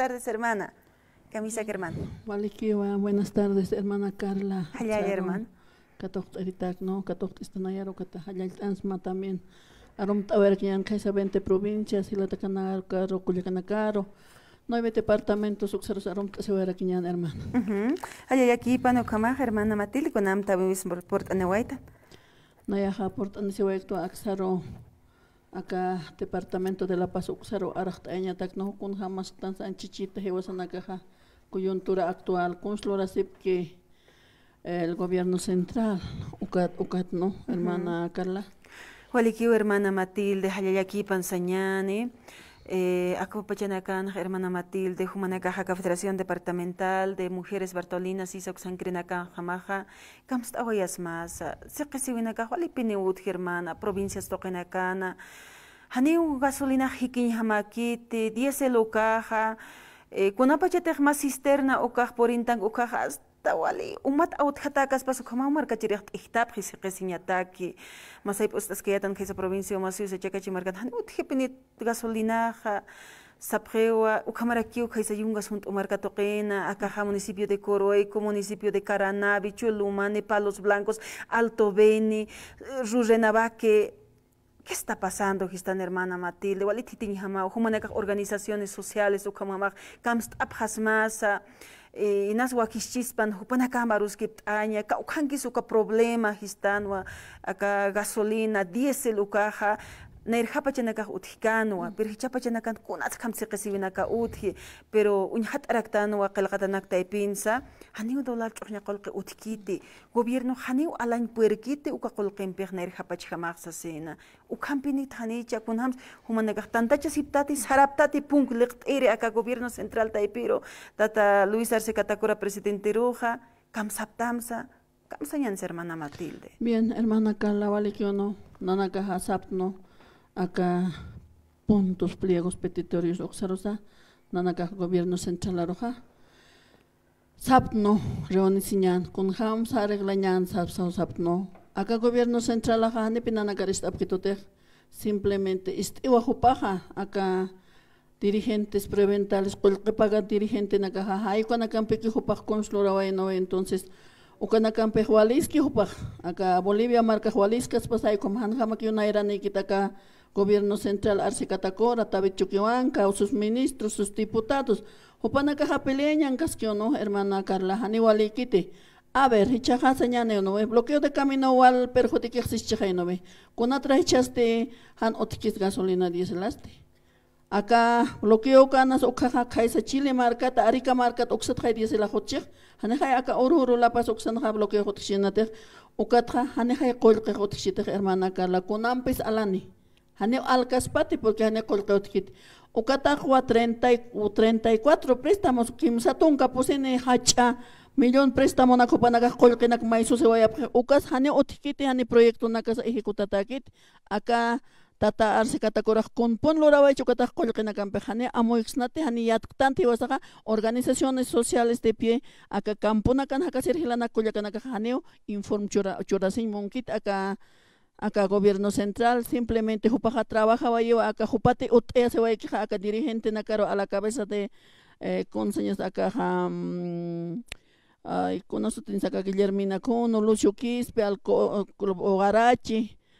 tardes, hermana. Camisa Germán. Walikiwa, buenas tardes, hermana Carla. Allá hermano. Katok eritak, no, katok istanayaro, kata hayay ansma también. Arom tawer que kaisa 20 provincias, y hila takanar karo, kulikanakaro. Nueve departamentos, se uxaros arom tasewera kiyan, hermano. Allá aquí, pano hermana Matilde, con amta, mismo se Nayaha, portanisiwaito, axaro acá departamento de La Paz Uxaro Aractaña no, con jamás tan sanchichita caja coyuntura actual con que eh, el gobierno central ucat no hermana Carla Walikiu hermana Matilde aquí panzañane eh, Acopachanacán, hermana Matilde, Jumanacaja, Confederación Departamental de Mujeres Bartolinas, Isoc Sancrinacan, Jamaja, Kamstahuayas Masa, Sequesiwinaca, Walipiniut, Germana, Provincias Toquenacana, Haniu Gasolina Jikin jamakite diésel Ocaja, eh, Kunapachatec más cisterna Ocaj Porintang Ocajas, tawali umat awt khatacas paso khamamar kachiriq ihtab khisi qisiñataki masay pustas kayatan khisa provincia masiu se chakachi markat han ut hipini gasolina kha sapjewa ukamarakiu khisa yungas hunt umarka toqena ha municipio de Coroico municipio de Caranavi Cholumane Palos Blancos Alto Beni Rurrenabaque ¿Qué está pasando, Gistán hermana Matilde? Walititin Hamao, organizaciones sociales, Ukamamaj, Kamst Abjasmasa, masa inas wakishispan hupanaka maruskip aña que suka problema histanwa aka gasolina diésel ukaja nairhapachanakaj utijkanwa mm. pirjichapachanakan kunatz qhamtziqisiwinaka utji pero uñhat'araktanwa hanido janiw dawlal ch'uqñaqolqi utkiti gobierno janiw alañpuerkiti uqaqolqinpij nairhapachjamaqsa sina ukhampinit janicha kunams, humanakaj tantacha siptati saraptati punk ere aka gobierno central taipiro, tata luis arce presidente ruja kamsaptamsa kamsañansi hermana matilde bien hermana vale que kalawali kiono nanaka asapno acá puntos, pliegos petitorios oxarosa, nanaka gobierno central aroja. Sapno, reonisinyan, con jam sareglañan sapsao sapno. Acá gobierno central aja, nepinanakarista apkitotej, simplemente paja, acá dirigentes preventales, que paga dirigente nakaja, hay cuanacampeque jupaj no, entonces, jualis que jupaj, acá Bolivia marca es pues hay como hanjama que una era acá gobierno central arce catacora tabichukiwanka o sus ministros sus diputados hupanaka japeleñan casquiono hermana Carla Janiwalikite a ver Hichaja, ñane no bloqueo de camino wal no, ve kunatra hichaste han otikis gasolina dieselaste acá bloqueo canas ocaja kaisa chile Marcat, arica marca oxat hay dice la acá oruro la pas oxanja bloqueo hotchinater ocatra hanejay colque hotchiteg hermana Carla kunampis alani al alcaspati porque ane colcautkit. o 30 y 34 préstamos, kimsatunka pues, el hacha, millón préstamo na kupanaga colquinak maizu se vaya. Ucas hane otkite hane proyecto nakas ejecutatakit. Acá tata arse katakuraj kunpun lurabay chukataj colquinakampe hane amoixnate hane organizaciones sociales de pie acá campuna kan hakasir hilana kullakanaka inform chora churasimun kit acá acá gobierno central simplemente jupaja trabajaba yo acá jupate ella se va a acá dirigente nacaro a la cabeza de eh, con acá con nosotros acá Guillermina Cuno, Lucio Quispe al Ogarachi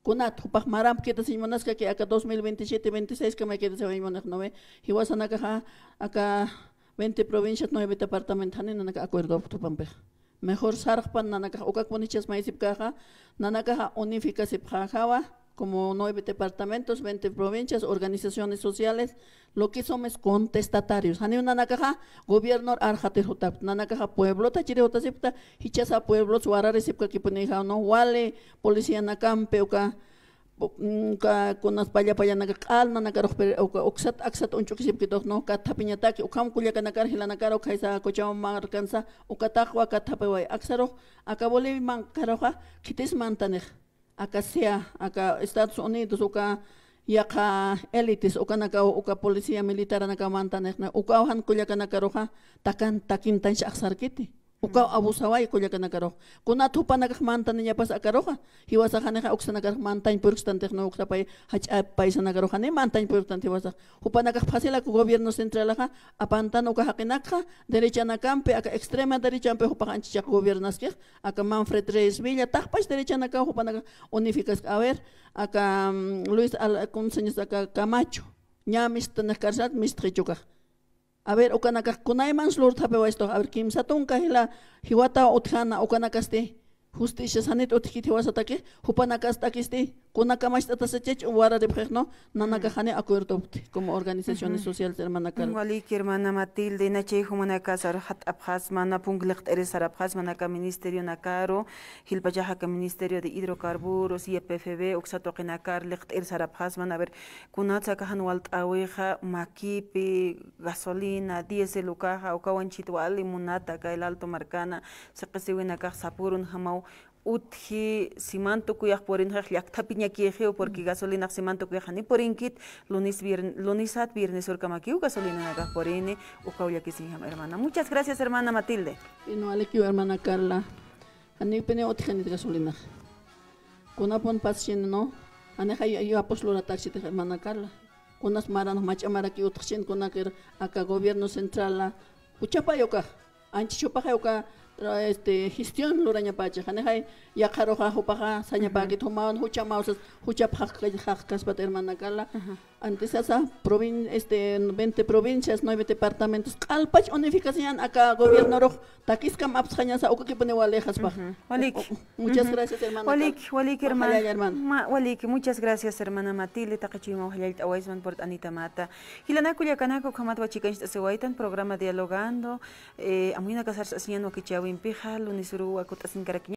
kunat hupak maram kita sin monas ka aka 2027 26 ka me kita se monas no ve hiwasana ka aka 20 provincias 9 departamentos hanen naka acuerdo tupampe mejor sarpan nanaka ukak ponichas maisip kaja nanaka unifica sip jajawa como nueve departamentos, veinte provincias, organizaciones sociales, lo que somos contestatarios. Hani una gobierno arjate Nanakaja pueblo, tachire jotasipta, pueblo, suara recipka no wale, policía nakampe, oka, con las paya paya naka kal na oka oksat no ka o tak okam kulya ka nakar hila nakar oka isa kochao markansa oka takwa man Quites mantanej aka sea, aka Estados Unidos, acá yaka elites uka naka uka policía militar naka na uka ohan ka na karoha takan takintan kiti. Ukaw abusawa y kuyakana karoh. Kuna tupa nakakmanta niya pas akaro ka. Hiwa sa kanika uksa nakakmantain purkstanteh tekno uksa pay ka paisa manta ne mantain tiwa sa. Upa nakakpasila ku gobierno central ha apantan uka hakinaka derecha nakampe aka ekstrema derecha ampe upa hanchicha gobyerno keh aka Manfred Reyes Villa takpas derecha nakah upa nakak unificas a ver aka Luis Alcunseñas aka Camacho. Ña mistanak karsat A ver, ukanaka kunayman lurthapi waysto, a ver, kimsatun kahila hiwata uthana ukanakaste, justicia sanit utkit hiwasatake, hupanakastakiste, de acuerdo como organizaciones sociales, hermana Carmen. ki hermana Matilde, humana hijo hat abjaz, mana punglicht eres arabjaz, manaka ministerio nakaro, hilpayaja ministerio de hidrocarburos, y e oxatoquenakar, licht eres arabjaz, man a ver, kunatza kajan walt aweja, maquipi, gasolina, diesel ukaja, ukawan chituali, munata, el alto marcana, se casa kah sapurun, jamau, utji simanto kuyaj porin jaj liak tapiña o porque mm. gasolina simanto kuyaj ni porin kit lunes viernes lunes at viernes orca maquiu gasolina nagas porini ukaulia hermana muchas gracias hermana Matilde y no alekiu hermana Carla ani pene otjanit gasolina kunapon pasien no ani hay yo aposlora taxi de hermana Carla kunas mara no macha mara ki utjien kunaker aka gobierno central la uchapa yoka anchi chupa este gestión luraña pacha janejay yaqaroja jupaja sañapaki tumawan huchamausas huchapajkaspata hermana kala antes esa provincia, este 20 provincias 9 departamentos qalpach unificación acá gobierno roj takiskam apsjañasa ukakipune walejaspa walik oh, oh, muchas gracias hermana walik walik hermana walik muchas gracias hermana Matilde taqachima wajalit awaisman por anita mata hilanaku yakanako kamatwa chikanchta sewaitan programa dialogando eh amuina kasar sasñano kichawi Huimpija, lunes Urua, Cutasin, Caraquiña.